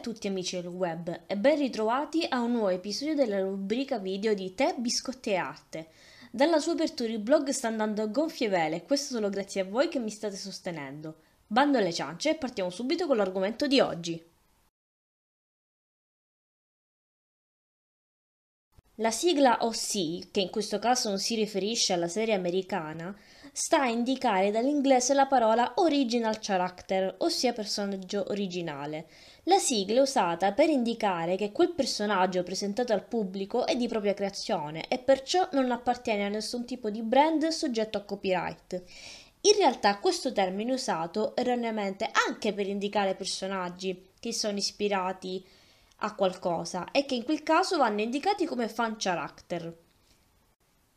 tutti amici del web e ben ritrovati a un nuovo episodio della rubrica video di Te, Biscotti e Arte. Dalla sua apertura il blog sta andando a gonfie vele e questo solo grazie a voi che mi state sostenendo. Bando alle ciance e partiamo subito con l'argomento di oggi. La sigla OC, che in questo caso non si riferisce alla serie americana, sta a indicare dall'inglese la parola original character, ossia personaggio originale. La sigla è usata per indicare che quel personaggio presentato al pubblico è di propria creazione e perciò non appartiene a nessun tipo di brand soggetto a copyright. In realtà questo termine è usato erroneamente anche per indicare personaggi che sono ispirati a qualcosa e che in quel caso vanno indicati come fan character.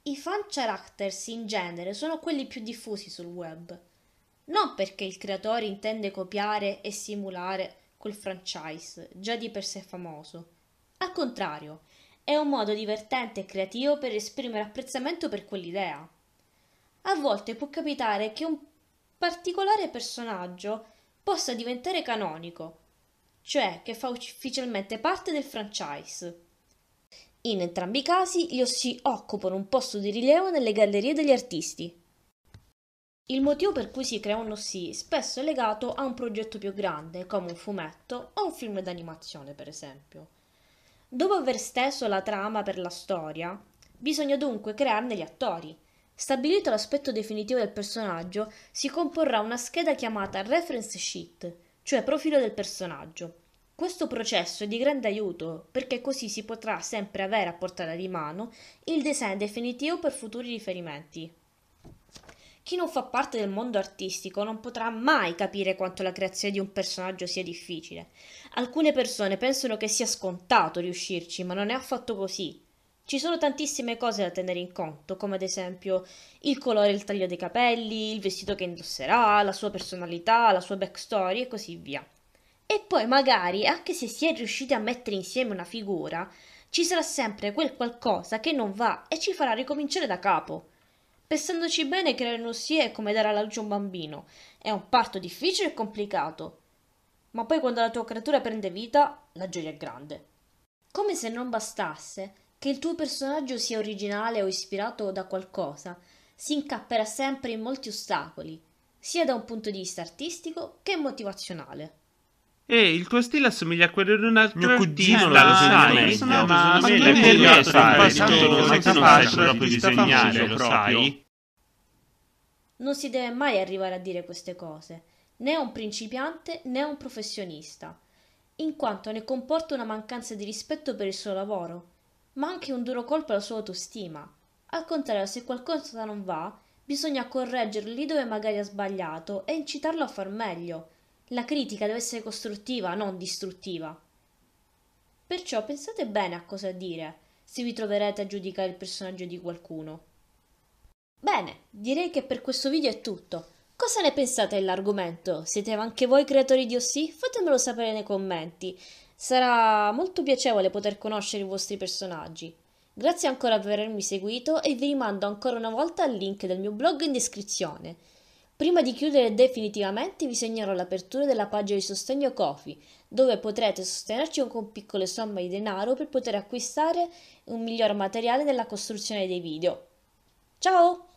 I fan characters in genere sono quelli più diffusi sul web, non perché il creatore intende copiare e simulare quel franchise già di per sé famoso. Al contrario, è un modo divertente e creativo per esprimere apprezzamento per quell'idea. A volte può capitare che un particolare personaggio possa diventare canonico cioè che fa ufficialmente parte del franchise. In entrambi i casi gli ossi occupano un posto di rilievo nelle gallerie degli artisti. Il motivo per cui si crea un OSI spesso è legato a un progetto più grande, come un fumetto o un film d'animazione, per esempio. Dopo aver steso la trama per la storia, bisogna dunque crearne gli attori. Stabilito l'aspetto definitivo del personaggio, si comporrà una scheda chiamata reference sheet, cioè profilo del personaggio. Questo processo è di grande aiuto perché così si potrà sempre avere a portata di mano il design definitivo per futuri riferimenti. Chi non fa parte del mondo artistico non potrà mai capire quanto la creazione di un personaggio sia difficile. Alcune persone pensano che sia scontato riuscirci, ma non è affatto così. Ci sono tantissime cose da tenere in conto, come ad esempio il colore e il taglio dei capelli, il vestito che indosserà, la sua personalità, la sua backstory e così via. E poi magari, anche se si è riusciti a mettere insieme una figura, ci sarà sempre quel qualcosa che non va e ci farà ricominciare da capo. Pensandoci bene, creare un ossia è come dare alla luce un bambino. È un parto difficile e complicato. Ma poi quando la tua creatura prende vita, la gioia è grande. Come se non bastasse, che il tuo personaggio sia originale o ispirato da qualcosa, si incapperà sempre in molti ostacoli, sia da un punto di vista artistico che motivazionale. E il tuo stile assomiglia a quello di un altro mio cugino l'ha disegnato, ma, ma, non è il mio tanto non sei capace proprio di disegnare, lo sai. Non si deve mai arrivare a dire queste cose, né a un principiante né a un professionista, in quanto ne comporta una mancanza di rispetto per il suo lavoro ma anche un duro colpo alla sua autostima. Al contrario, se qualcosa non va, bisogna correggerlo lì dove magari ha sbagliato e incitarlo a far meglio. La critica deve essere costruttiva, non distruttiva. Perciò pensate bene a cosa dire se vi troverete a giudicare il personaggio di qualcuno. Bene, direi che per questo video è tutto. Cosa ne pensate dell'argomento? Siete anche voi creatori di OC? Fatemelo sapere nei commenti. Sarà molto piacevole poter conoscere i vostri personaggi. Grazie ancora per avermi seguito e vi rimando ancora una volta al link del mio blog in descrizione. Prima di chiudere definitivamente vi segnerò l'apertura della pagina di sostegno Kofi, dove potrete sostenerci con piccole somme di denaro per poter acquistare un miglior materiale nella costruzione dei video. Ciao!